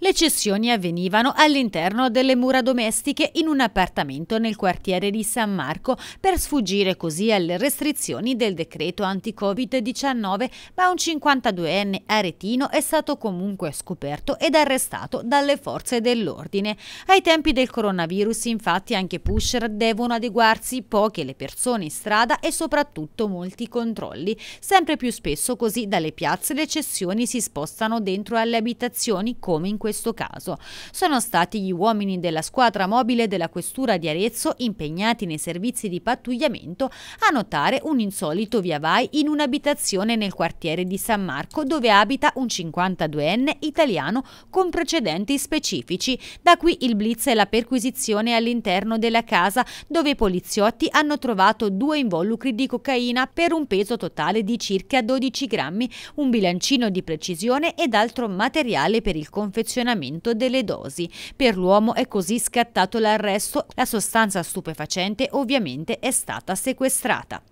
Le cessioni avvenivano all'interno delle mura domestiche in un appartamento nel quartiere di San Marco per sfuggire così alle restrizioni del decreto anti-Covid-19, ma un 52enne aretino è stato comunque scoperto ed arrestato dalle forze dell'ordine. Ai tempi del coronavirus infatti anche pusher devono adeguarsi poche le persone in strada e soprattutto molti controlli. Sempre più spesso così dalle piazze le cessioni si spostano dentro alle abitazioni come in questo questo caso. Sono stati gli uomini della squadra mobile della Questura di Arezzo impegnati nei servizi di pattugliamento a notare un insolito via vai in un'abitazione nel quartiere di San Marco dove abita un 52enne italiano con precedenti specifici. Da qui il blitz e la perquisizione all'interno della casa dove i poliziotti hanno trovato due involucri di cocaina per un peso totale di circa 12 grammi, un bilancino di precisione ed altro materiale per il confezionamento confezionamento delle dosi. Per l'uomo è così scattato l'arresto, la sostanza stupefacente ovviamente è stata sequestrata.